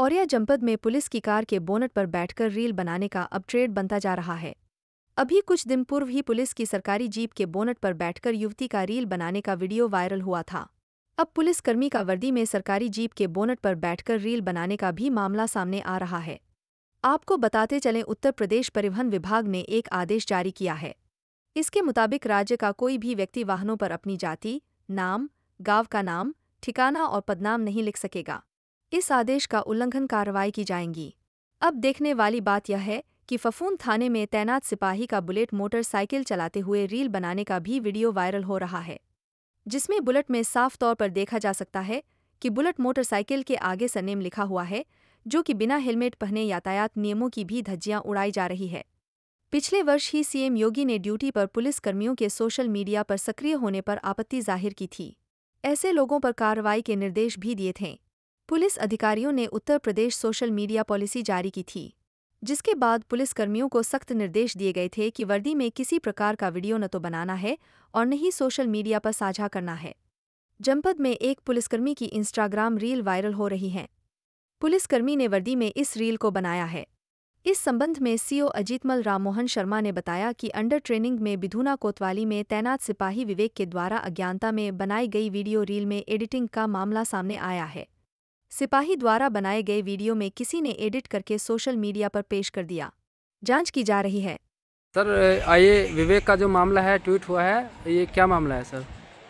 औरिया जनपद में पुलिस की कार के बोनट पर बैठकर रील बनाने का अब ट्रेड बनता जा रहा है अभी कुछ दिन पूर्व ही पुलिस की सरकारी जीप के बोनट पर बैठकर युवती का रील बनाने का वीडियो वायरल हुआ था अब पुलिसकर्मी का वर्दी में सरकारी जीप के बोनट पर बैठकर रील बनाने का भी मामला सामने आ रहा है आपको बताते चलें उत्तर प्रदेश परिवहन विभाग ने एक आदेश जारी किया है इसके मुताबिक राज्य का कोई भी व्यक्ति वाहनों पर अपनी जाति नाम गांव का नाम ठिकाना और पदनाम नहीं लिख सकेगा इस आदेश का उल्लंघन कार्रवाई की जाएंगी अब देखने वाली बात यह है कि फफून थाने में तैनात सिपाही का बुलेट मोटरसाइकिल चलाते हुए रील बनाने का भी वीडियो वायरल हो रहा है जिसमें बुलेट में साफ तौर पर देखा जा सकता है कि बुलेट मोटरसाइकिल के आगे सरनेम लिखा हुआ है जो कि बिना हेलमेट पहने यातायात नियमों की भी धज्जियां उड़ाई जा रही है पिछले वर्ष ही सीएम योगी ने ड्यूटी पर पुलिस कर्मियों के सोशल मीडिया पर सक्रिय होने पर आपत्ति जाहिर की थी ऐसे लोगों पर कार्रवाई के निर्देश भी दिए थे पुलिस अधिकारियों ने Uttar Pradesh social media policy जारी की थी जिसके बाद पुलिसकर्मियों को सख्त निर्देश दिए गए थे कि वर्दी में किसी प्रकार का वीडियो न तो बनाना है और न ही सोशल मीडिया पर साझा करना है जनपद में एक पुलिसकर्मी की इंस्टाग्राम रील वायरल हो रही हैं पुलिसकर्मी ने वर्दी में इस रील को बनाया है इस संबंध में सीओ अजीतमल राममोहन शर्मा ने बताया कि अंडर ट्रेनिंग में बिधुना कोतवाली में तैनात सिपाही विवेक के द्वारा अज्ञानता में बनाई गई वीडियो रील में एडिटिंग का मामला सामने आया है सिपाही द्वारा बनाए गए वीडियो में किसी ने एडिट करके सोशल मीडिया पर पेश कर दिया जांच की जा रही है सर आइए विवेक का जो मामला है ट्वीट हुआ है ये क्या मामला है सर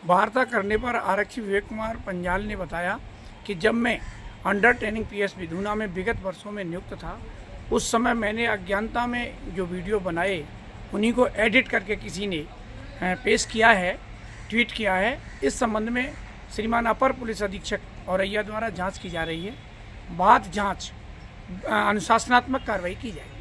वार्ता करने पर आरक्षी विवेक कुमार पंजाल ने बताया कि जब मैं अंडर ट्रेनिंग पी एस में विगत वर्षों में नियुक्त था उस समय मैंने अज्ञानता में जो वीडियो बनाए उन्हीं को एडिट करके किसी ने पेश किया है ट्वीट किया है इस संबंध में श्रीमान अपर पुलिस अधीक्षक औरैया द्वारा जांच की जा रही है बाद जांच अनुशासनात्मक कार्रवाई की जाएगी